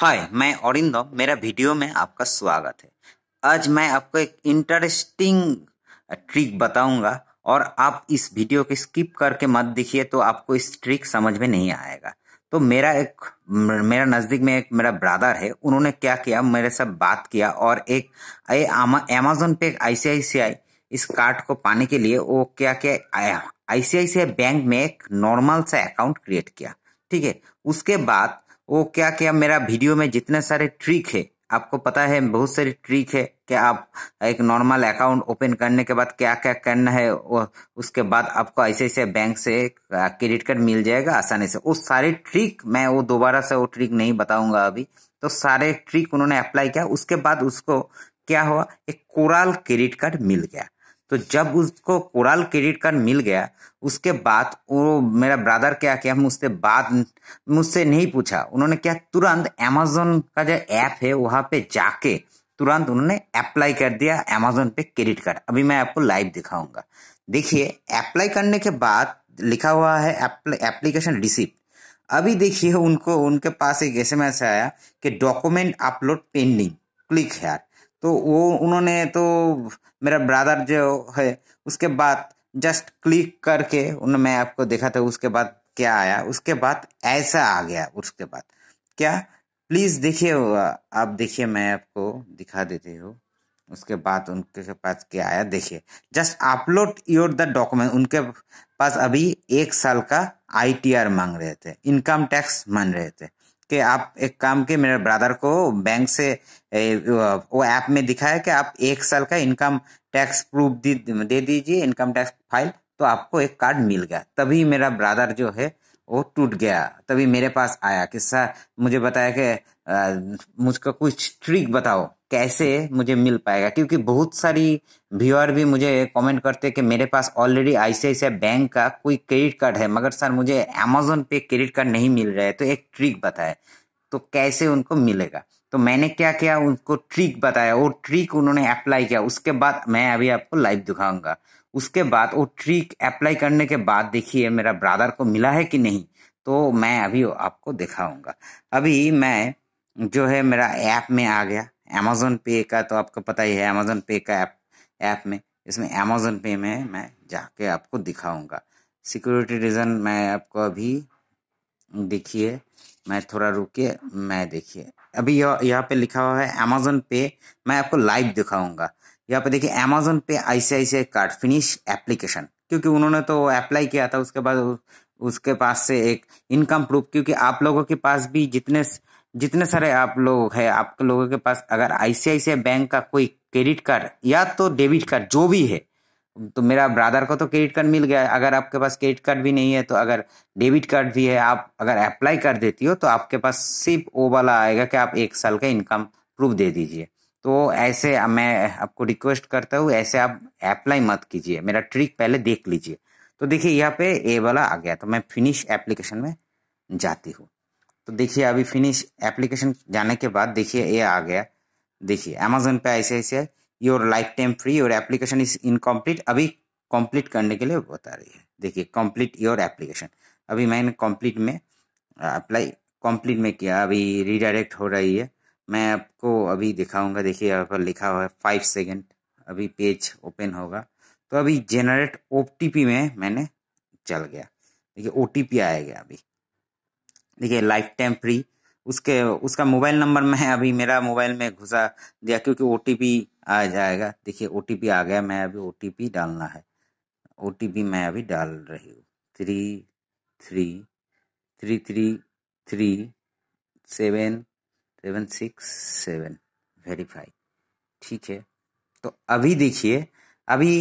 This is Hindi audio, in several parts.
हाय मैं औरिंदो मेरा वीडियो में आपका स्वागत है आज मैं आपको एक इंटरेस्टिंग ट्रिक बताऊंगा और आप इस वीडियो को स्किप करके मत देखिए तो आपको इस ट्रिक समझ में नहीं आएगा तो मेरा एक मेरा नज़दीक में एक मेरा ब्रदर है उन्होंने क्या किया मेरे साथ बात किया और एक अमेजोन पे एक आई इस कार्ड को पाने के लिए वो क्या क्या आई बैंक में एक नॉर्मल सा अकाउंट क्रिएट किया ठीक है उसके बाद वो क्या क्या मेरा वीडियो में जितने सारे ट्रिक है आपको पता है बहुत सारी ट्रिक है कि आप एक नॉर्मल अकाउंट ओपन करने के बाद क्या क्या करना है वो उसके बाद आपको ऐसे ऐसे बैंक से क्रेडिट कार्ड मिल जाएगा आसानी से वो सारे ट्रिक मैं वो दोबारा से वो ट्रिक नहीं बताऊंगा अभी तो सारे ट्रिक उन्होंने अप्लाई किया उसके बाद उसको क्या हुआ एक कोराल क्रेडिट कार्ड मिल गया तो जब उसको कोराल क्रेडिट कार्ड मिल गया उसके बाद वो मेरा ब्रदर क्या किया मुझसे बात मुझसे नहीं पूछा उन्होंने क्या तुरंत अमेजोन का जो ऐप है वहां पे जाके तुरंत उन्होंने अप्लाई कर दिया अमेजोन पे क्रेडिट कार्ड अभी मैं आपको लाइव दिखाऊंगा देखिए अप्लाई करने के बाद लिखा हुआ है एप्लीकेशन रिसिप्ट अभी देखिए उनको उनके पास एक एस आया कि document upload pending click here तो वो उन्होंने तो मेरा ब्रदर जो है उसके बाद जस्ट क्लिक करके उन मैं आपको देखा था उसके बाद क्या आया उसके बाद ऐसा आ गया उसके बाद क्या प्लीज़ देखिए आप देखिए मैं आपको दिखा देती हूँ उसके बाद उनके पास क्या आया देखिए just upload your the document उनके पास अभी एक साल का आईटीआर मांग रहे थे इनकम टैक्स मांग रहे थे कि आप एक काम के मेरे ब्रदर को बैंक से वो ऐप में दिखाया कि आप एक साल का इनकम टैक्स प्रूफ दे दीजिए इनकम टैक्स फाइल तो आपको एक कार्ड मिल गया तभी मेरा ब्रदर जो है वो टूट गया तभी मेरे पास आया कि सर मुझे बताया कि मुझका कुछ ट्रिक बताओ कैसे मुझे मिल पाएगा क्योंकि बहुत सारी व्यूअर भी मुझे कमेंट करते हैं कि मेरे पास ऑलरेडी आई सी बैंक का कोई क्रेडिट कार्ड है मगर सर मुझे अमेजोन पे क्रेडिट कार्ड नहीं मिल रहा है तो एक ट्रिक बताए तो कैसे उनको मिलेगा तो मैंने क्या किया उनको ट्रिक बताया वो ट्रिक उन्होंने अप्लाई किया उसके बाद मैं अभी आपको लाइव दिखाऊंगा उसके बाद वो ट्रिक अप्लाई करने के बाद देखिए मेरा ब्रादर को मिला है कि नहीं तो मैं अभी आपको दिखाऊंगा अभी मैं जो है मेरा ऐप में आ गया अमेज़ोन पे का तो आपको पता ही है अमेज़ोन पे का ऐप ऐप में इसमें अमेज़ोन पे में मैं जाके आपको दिखाऊंगा सिक्योरिटी रीज़न मैं आपको अभी देखिए मैं थोड़ा रुके मैं देखिए अभी यहाँ पे लिखा हुआ है अमेज़ोन पे मैं आपको लाइव दिखाऊंगा यहाँ पे देखिए Amazon pay I C card finish application क्योंकि उन्होंने तो अप्लाई किया था उसके बाद उसके पास से एक इनकम प्रूफ क्योंकि आप लोगों के पास भी जितने जितने सारे आप लोग हैं आप लोगों के पास अगर आईसीआईसीआई बैंक का कोई क्रेडिट कार्ड या तो डेबिट कार्ड जो भी है तो मेरा ब्रादर को तो क्रेडिट कार्ड मिल गया अगर आपके पास क्रेडिट कार्ड भी नहीं है तो अगर डेबिट कार्ड भी है आप अगर अप्लाई कर देती हो तो आपके पास सिर्फ वो वाला आएगा कि आप एक साल का इनकम प्रूफ दे दीजिए तो ऐसे मैं आपको रिक्वेस्ट करता हूँ ऐसे आप अप्लाई मत कीजिए मेरा ट्रिक पहले देख लीजिए तो देखिए यहाँ पे ए वाला आ गया तो मैं फिनिश एप्लीकेशन में जाती हूँ तो देखिए अभी फिनिश एप्लीकेशन जाने के बाद देखिए ये आ गया देखिए अमेजोन पे ऐसे ऐसे your life time free your application is incomplete अभी कंप्लीट करने के लिए बता रही है देखिए कंप्लीट योर एप्लीकेशन अभी मैंने कंप्लीट में अप्लाई कंप्लीट में किया अभी रिडायरेक्ट हो रही है मैं आपको अभी दिखाऊंगा देखिए यहाँ पर लिखा हुआ है फाइव सेकेंड अभी पेज ओपन होगा तो अभी जेनरेट ओ में मैंने चल गया देखिए ओ आएगा अभी देखिए लाइफ टाइम फ्री उसके उसका मोबाइल नंबर मैं अभी मेरा मोबाइल में घुसा दिया क्योंकि ओ आ जाएगा देखिए ओ आ गया मैं अभी ओ डालना है ओ मैं अभी डाल रही हूँ three three three three three seven seven six seven verify ठीक है तो अभी देखिए अभी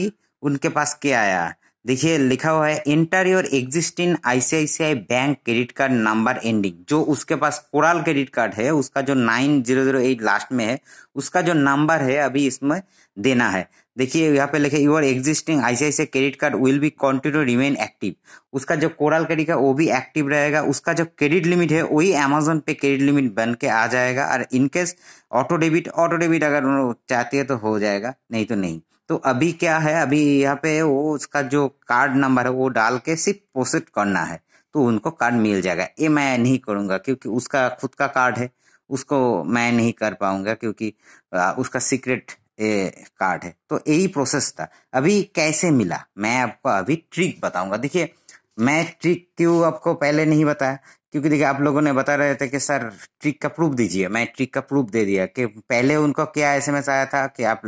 उनके पास क्या आया देखिए लिखा हुआ है enter your existing ICICI bank credit card number ending जो उसके पास कोराल क्रेडिट कार्ड है उसका जो nine zero zero eight last में है उसका जो नंबर है अभी इसमें देना है देखिए यहाँ पे लिखे your existing ICICI credit card will be continue remain active उसका जो कोराल क्रेडिट है वो भी एक्टिव रहेगा उसका जो क्रेडिट लिमिट है वही अमेजोन पे क्रेडिट लिमिट बन के आ जाएगा और in case auto debit auto debit अगर चाहती है तो हो जाएगा नहीं तो नहीं तो अभी क्या है अभी यहाँ पे वो उसका जो कार्ड नंबर है वो डाल के सिर्फ पोस्ट करना है तो उनको कार्ड मिल जाएगा ये मैं नहीं करूँगा क्योंकि उसका खुद का कार्ड है उसको मैं नहीं कर पाऊंगा क्योंकि उसका सीक्रेट कार्ड है तो यही प्रोसेस था अभी कैसे मिला मैं आपको अभी ट्रिक बताऊंगा देखिए मैं ट्रिक क्यों आपको पहले नहीं बताया क्योंकि देखिए आप लोगों ने बता रहे थे कि सर ट्रिक का प्रूफ दीजिए मैं ट्रिक का प्रूफ दे दिया कि पहले उनको क्या एस आया था कि आप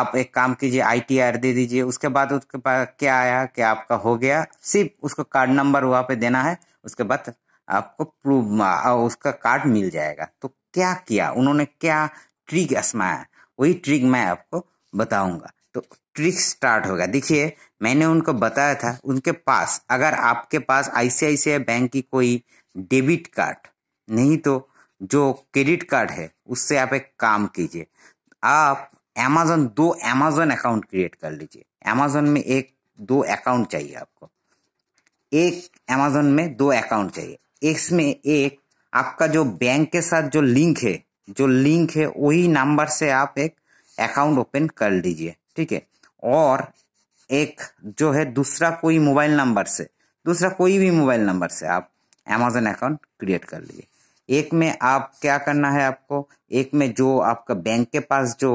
आप एक काम कीजिए आईटीआर दे दीजिए उसके बाद उसके पास क्या आया कि आपका हो गया सिर्फ उसको कार्ड नंबर वहाँ पे देना है उसके बाद आपको प्रूफ उसका कार्ड मिल जाएगा तो क्या किया उन्होंने क्या ट्रिक आसमाया वही ट्रिक मैं आपको बताऊंगा तो ट्रिक स्टार्ट होगा देखिए मैंने उनको बताया था उनके पास अगर आपके पास आई बैंक की कोई डेबिट कार्ड नहीं तो जो क्रेडिट कार्ड है उससे आप एक काम कीजिए आप अमेजोन दो अमेजोन अकाउंट क्रिएट कर लीजिए अमेजोन में एक दो अकाउंट चाहिए आपको एक अमेजोन में दो अकाउंट चाहिए इसमें एक आपका जो बैंक के साथ जो लिंक है जो लिंक है वही नंबर से आप एक अकाउंट ओपन कर लीजिए ठीक है और एक जो है दूसरा कोई मोबाइल नंबर से दूसरा कोई भी मोबाइल नंबर से आप अमेजोन अकाउंट क्रिएट कर लीजिए एक में आप क्या करना है आपको एक में जो आपका बैंक के पास जो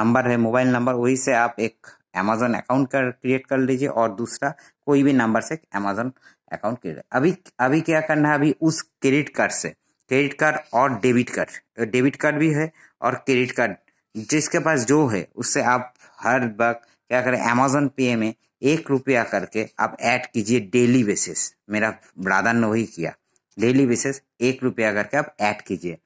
नंबर है मोबाइल नंबर वही से आप एक अमेजोन अकाउंट कर क्रिएट कर लीजिए और दूसरा कोई भी नंबर से अमेजोन अकाउंट क्रिएट अभी अभी क्या करना है अभी उस क्रेडिट कार्ड से क्रेडिट कार्ड और डेबिट कार्ड डेबिट कार्ड भी है और क्रेडिट कार्ड जिसके पास जो है उससे आप हर वक्त क्या करें अमेजोन पे में एक रुपया करके आप ऐड कीजिए डेली बेसिस मेरा ब्रादर ने वही किया डेली बेसिस एक रुपया करके आप ऐड कीजिए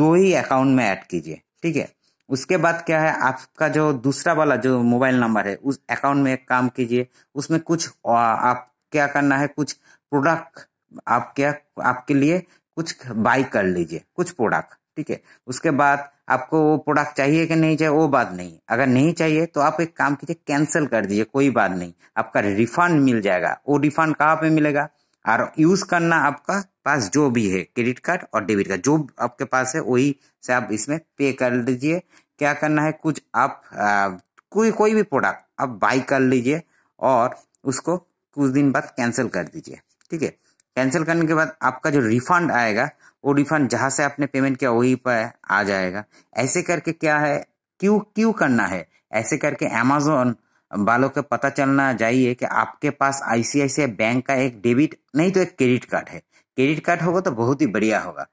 दो ही अकाउंट में ऐड कीजिए ठीक है उसके बाद क्या है आपका जो दूसरा वाला जो मोबाइल नंबर है उस अकाउंट में एक काम कीजिए उसमें कुछ आप क्या करना है कुछ प्रोडक्ट आप क्या आपके लिए कुछ बाई कर लीजिए कुछ प्रोडक्ट ठीक है उसके बाद आपको वो प्रोडक्ट चाहिए कि नहीं चाहिए वो बात नहीं अगर नहीं चाहिए तो आप एक काम कीजिए कैंसिल कर दीजिए कोई बात नहीं आपका रिफंड मिल जाएगा वो रिफंड कहाँ पे मिलेगा और यूज करना आपका पास जो भी है क्रेडिट कार्ड और डेबिट कार्ड जो आपके पास है वही से आप इसमें पे कर लीजिए क्या करना है कुछ आप आ, कोई कोई भी प्रोडक्ट आप बाई कर लीजिए और उसको कुछ दिन बाद कैंसिल कर दीजिए ठीक है कैंसिल करने के बाद आपका जो रिफंड आएगा वो रिफंड जहाँ से आपने पेमेंट किया वहीं पर आ जाएगा ऐसे करके क्या है क्यों क्यों करना है ऐसे करके अमेजोन वालों के पता चलना चाहिए कि आपके पास आईसीआईसीआई बैंक का एक डेबिट नहीं तो एक क्रेडिट कार्ड है क्रेडिट कार्ड होगा तो बहुत ही बढ़िया होगा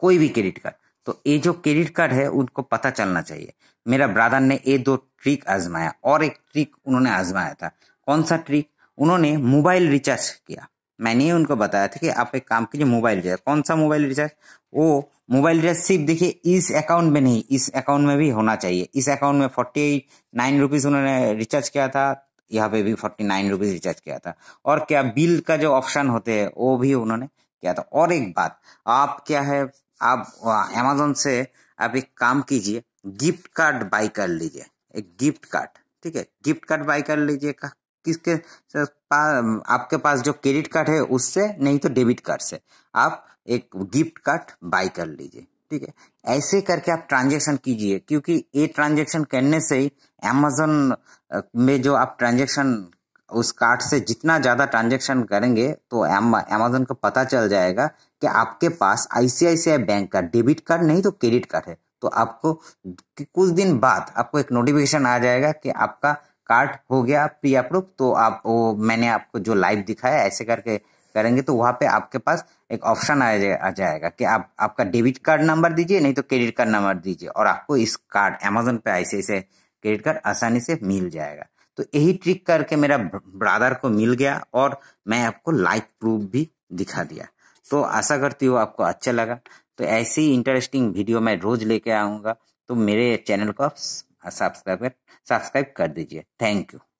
कोई भी क्रेडिट कार्ड तो ये जो क्रेडिट कार्ड है उनको पता चलना चाहिए मेरा ब्रादर ने ये दो ट्रिक आजमाया और एक ट्रिक उन्होंने आजमाया था कौन सा ट्रिक उन्होंने मोबाइल रिचार्ज किया मैंने ही उनको बताया था कि आप एक काम कीजिए मोबाइल रिचार्ज कौन सा मोबाइल रिचार्ज वो मोबाइल रिचार्ज सिर्फ देखिए इस अकाउंट में नहीं इस अकाउंट में भी होना चाहिए इस अकाउंट में फोर्टी एट नाइन रुपीज़ उन्होंने रिचार्ज किया था यहाँ पे भी फोर्टी नाइन रुपीज़ रिचार्ज किया था और क्या बिल का जो ऑप्शन होते हैं वो भी उन्होंने किया था और एक बात आप क्या है आप अमेजोन से आप एक काम कीजिए गिफ्ट कार्ड बाई कर लीजिए एक गिफ्ट कार्ड ठीक है गिफ्ट कार्ड बाई कर लीजिए किसके पा, आपके पास जो क्रेडिट कार्ड है उससे नहीं तो डेबिट कार्ड से आप एक गिफ्ट कार्ड बाय कर लीजिए ठीक है ऐसे करके आप ट्रांजेक्शन कीजिए क्योंकि ये ट्रांजेक्शन करने से ही अमेजोन में जो आप ट्रांजेक्शन उस कार्ड से जितना ज़्यादा ट्रांजेक्शन करेंगे तो अमेजोन को पता चल जाएगा कि आपके पास आईसीआईसीआई बैंक का डेबिट कार्ड नहीं तो क्रेडिट कार्ड है तो आपको कुछ दिन बाद आपको एक नोटिफिकेशन आ जाएगा कि आपका कार्ड हो गया प्री अप्रूव तो आप वो मैंने आपको जो लाइव दिखाया ऐसे करके करेंगे तो वहाँ पे आपके पास एक ऑप्शन आ, जा, आ जाएगा कि आप आपका डेबिट कार्ड नंबर दीजिए नहीं तो क्रेडिट कार्ड नंबर दीजिए और आपको इस कार्ड अमेजोन पे ऐसे ऐसे क्रेडिट कार्ड आसानी से मिल जाएगा तो यही ट्रिक करके मेरा ब्रादर को मिल गया और मैं आपको लाइव प्रूफ भी दिखा दिया तो आशा करती हूँ आपको अच्छा लगा तो ऐसी इंटरेस्टिंग वीडियो मैं रोज लेके आऊँगा तो मेरे चैनल को आप सब्सक्राइबर सब्सक्राइब कर दीजिए थैंक यू